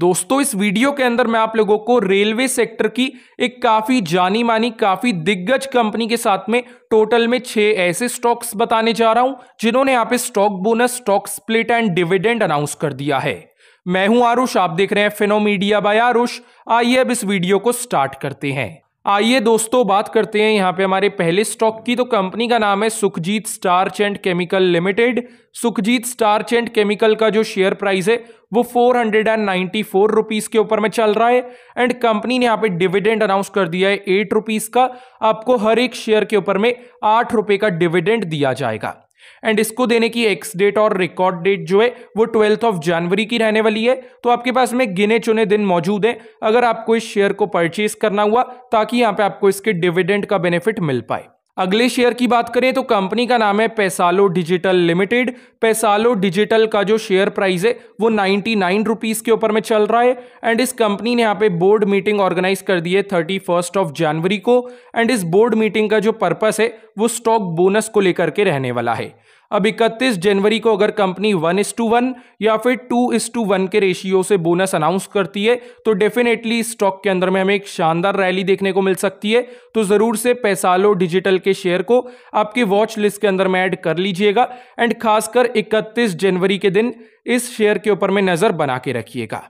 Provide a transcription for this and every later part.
दोस्तों इस वीडियो के अंदर मैं आप लोगों को रेलवे सेक्टर की एक काफ़ी जानी मानी काफ़ी दिग्गज कंपनी के साथ में टोटल में छह ऐसे स्टॉक्स बताने जा रहा हूं जिन्होंने यहाँ पे stock bonus stock split and dividend announce कर दिया है मैं हूं आरुष आप देख रहे हैं फिनोमीडिया बाय आरुष आइए अब इस वीडियो को स्टार्ट करते हैं आइए दोस्तों बात करते हैं यहाँ पे हमारे पहले स्टॉक की तो कंपनी का नाम है Sukhjit starch chemical limited Sukhjit starch chemical का जो शेयर प्राइस है वो four hundred and ninety four rupees के ऊपर में चल रहा है एंड कंपनी ने यहाँ पे डिविडेंड अनाउंस कर दिया है एट रुपीज का आपको हर एक शेयर के ऊपर में आठ रुपए का डिविडेंड दिया जाएगा एंड इसको देने की एक्स डेट और रिकॉर्ड डेट जो है वो ट्वेल्थ ऑफ जनवरी की रहने वाली है तो आपके पास में गिने चुने दिन मौजूद हैं अगर आपको इस शेयर को परचेज करना हुआ ताकि यहाँ पे आपको इसके डिविडेंड का बेनिफिट मिल पाए अगले शेयर की बात करें तो कंपनी का नाम है Paisalo digital limited Paisalo digital का जो शेयर प्राइस है वो नाइन्टी नाइन रुपीज़ के ऊपर में चल रहा है एंड इस कंपनी ने यहाँ पे बोर्ड मीटिंग ऑर्गेनाइज कर दी है थर्टी फर्स्ट ऑफ जनवरी को एंड इस बोर्ड मीटिंग का जो पर्पस है वो स्टॉक बोनस को लेकर के रहने वाला है अब 31 जनवरी को अगर कंपनी वन इस टू वन या फिर टू इस टू वन के रेशियो से बोनस अनाउंस करती है तो डेफिनेटली स्टॉक के अंदर में हमें एक शानदार रैली देखने को मिल सकती है तो ज़रूर से पैसालो डिजिटल के शेयर को आपके वॉच लिस्ट के अंदर में ऐड कर लीजिएगा एंड खासकर इकतीस जनवरी के दिन इस शेयर के ऊपर में नज़र बना के रखिएगा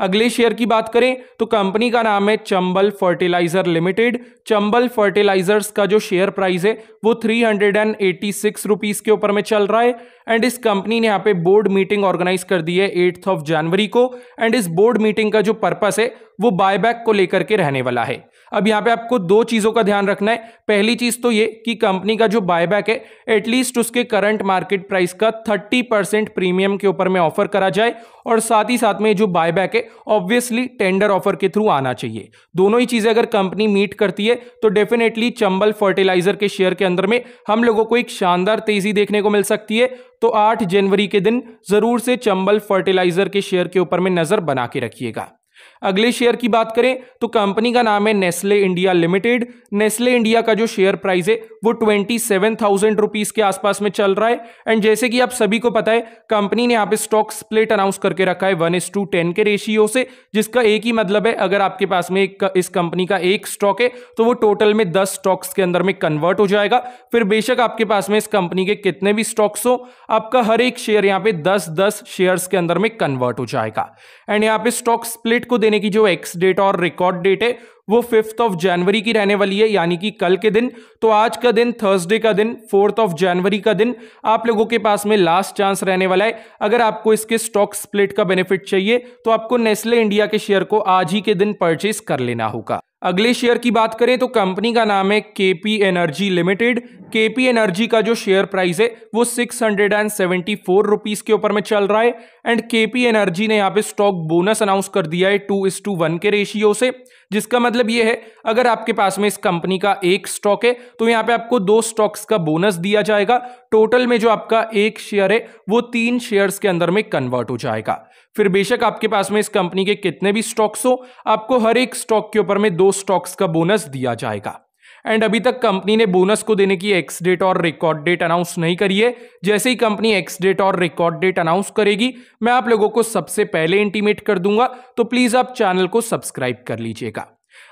अगले शेयर की बात करें तो कंपनी का नाम है Chambal fertiliser limited Chambal fertilisers का जो शेयर प्राइस है वो three hundred and eighty six rupees के ऊपर में चल रहा है एंड इस कंपनी ने यहाँ पे बोर्ड मीटिंग ऑर्गेनाइज कर दी है एट्थ ऑफ जनवरी को एंड इस बोर्ड मीटिंग का जो पर्पस है वो बायबैक को लेकर के रहने वाला है अब यहाँ पे आपको दो चीज़ों का ध्यान रखना है पहली चीज़ तो ये कि कंपनी का जो बायबैक है एटलीस्ट उसके करंट मार्केट प्राइस का 30 परसेंट प्रीमियम के ऊपर में ऑफर करा जाए और साथ ही साथ में जो बायबैक है ऑब्वियसली टेंडर ऑफर के थ्रू आना चाहिए दोनों ही चीज़ें अगर कंपनी मीट करती है तो डेफिनेटली चंबल फर्टिलाइजर के शेयर के अंदर में हम लोगों को एक शानदार तेज़ी देखने को मिल सकती है तो आठ जनवरी के दिन ज़रूर से चंबल फर्टिलाइजर के शेयर के ऊपर में नज़र बना के रखिएगा अगले शेयर की बात करें तो कंपनी का नाम है Nestle India limited Nestle India का जो शेयर प्राइस है वो ट्वेंटी सेवन थाउजेंड रुपीज के आसपास में चल रहा है एंड जैसे कि आप सभी को पता है कंपनी ने यहाँ पे स्टॉक स्प्लिट अनाउंस करके रखा है वन इस टू टेन के रेशियो से जिसका एक ही मतलब है अगर आपके पास में एक इस कंपनी का एक स्टॉक है तो वो टोटल में दस स्टॉक्स के अंदर में कन्वर्ट हो जाएगा फिर बेशक आपके पास में इस कंपनी के कितने भी स्टॉक्स हो आपका हर एक शेयर यहाँ पे दस दस शेयर के अंदर में कन्वर्ट हो जाएगा एंड यहाँ पे स्टॉक स्प्लिट को देने की जो एक्स डेट और रिकॉर्ड डेट है वो फिफ्थ ऑफ जनवरी की रहने वाली है यानी कि कल के दिन तो आज का दिन थर्सडे का दिन फोर्थ ऑफ जनवरी का दिन आप लोगों के पास में लास्ट चांस रहने वाला है अगर आपको इसके स्टॉक स्प्लिट का बेनिफिट चाहिए तो आपको नेस्ले इंडिया के शेयर को आज ही के दिन परचेस कर लेना होगा अगले शेयर की बात करें तो कंपनी का नाम है KP energy limited K P energy का जो शेयर प्राइस है वो six hundred and seventy four rupees के ऊपर में चल रहा है एंड के पी एनर्जी ने यहाँ पे स्टॉक बोनस अनाउंस कर दिया है टू इस टू वन के रेशियो से जिसका मतलब ये है अगर आपके पास में इस कंपनी का एक स्टॉक है तो यहाँ पे आपको दो स्टॉक्स का बोनस दिया जाएगा टोटल में जो आपका एक शेयर है वो तीन शेयर्स के अंदर में कन्वर्ट हो जाएगा फिर बेशक आपके पास में इस कंपनी के कितने भी स्टॉक्स हो आपको हर एक स्टॉक के ऊपर में दो स्टॉक्स का बोनस दिया जाएगा एंड अभी तक कंपनी ने बोनस को देने की एक्स डेट और रिकॉर्ड डेट अनाउंस नहीं करी है जैसे ही कंपनी एक्स डेट और रिकॉर्ड डेट अनाउंस करेगी मैं आप लोगों को सबसे पहले इंटीमेट कर दूंगा तो प्लीज़ आप चैनल को सब्सक्राइब कर लीजिएगा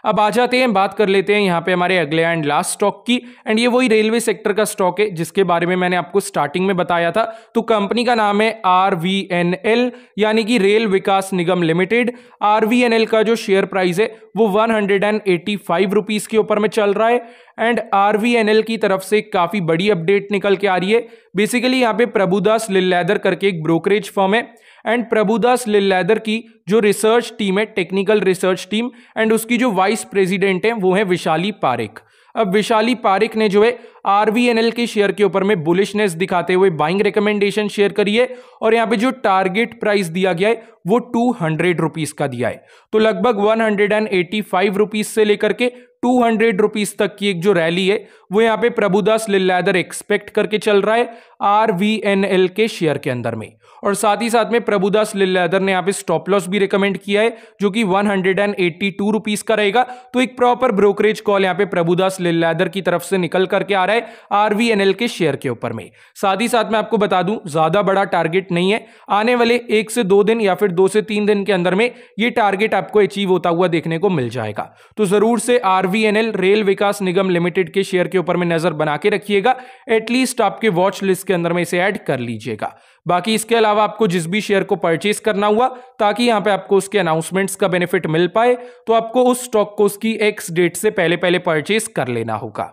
अब आ जाते हैं बात कर लेते हैं यहाँ पे हमारे अगले एंड लास्ट स्टॉक की एंड ये वही रेलवे सेक्टर का स्टॉक है जिसके बारे में मैंने आपको स्टार्टिंग में बताया था तो कंपनी का नाम है आर वी एन एल यानी कि Rail Vikas Nigam limited R V N L का जो शेयर प्राइस है वो one hundred and eighty five rupees के ऊपर में चल रहा है and R V N L की तरफ से काफ़ी बड़ी अपडेट निकल के आ रही है बेसिकली यहाँ पे प्रभुदास लिल्लैदर करके एक ब्रोकरेज फॉर्म है एंड प्रभुदास लिल्लैदर की जो रिसर्च टीम है टेक्निकल रिसर्च टीम एंड उसकी जो वाइस प्रेसिडेंट हैं वो है विशाली पारेख अब विशाली पारिक ने जो है आर वी एन एल के शेयर के ऊपर में बुलिशनेस दिखाते हुए बाइंग रिकमेंडेशन शेयर करी है और यहाँ पे जो टारगेट प्राइस दिया गया है वो टू हंड्रेड रुपीज का दिया है तो लगभग one hundred and eighty five rupees से लेकर के टू हंड्रेड रुपीज तक की एक जो रैली है वो यहाँ पे प्रभुदास लिल्लादर एक्सपेक्ट करके चल रहा है आर वी एन एल के शेयर के अंदर में और साथ ही साथ में प्रभुदास लिल्लादर ने यहाँ पे स्टॉप लॉस भी रिकमेंड किया है जो कि one hundred and eighty two rupees का रहेगा तो एक प्रॉपर ब्रोकरेज कॉल यहाँ पे प्रभुदास लिल्लादर की तरफ से निकल करके आ रहा है आर वी एन एल के शेयर के ऊपर में साथ ही साथ मैं आपको बता दूं ज्यादा बड़ा टारगेट नहीं है आने वाले एक से दो दिन या फिर दो से तीन दिन के अंदर में ये टारगेट आपको अचीव होता हुआ देखने को मिल जाएगा तो जरूर से R V N L Rail Vikas Nigam limited के शेयर के ऊपर में नजर बना के रखिएगा एटलीस्ट आपके वॉच लिस्ट के अंदर में इसे ऐड कर लीजिएगा बाकी इसके अलावा आपको जिस भी शेयर को परचेज करना हुआ ताकि यहाँ पे आपको उसके अनाउंसमेंट्स का बेनिफिट मिल पाए तो आपको उस स्टॉक को उसकी एक्स डेट से पहले पहले परचेज कर लेना होगा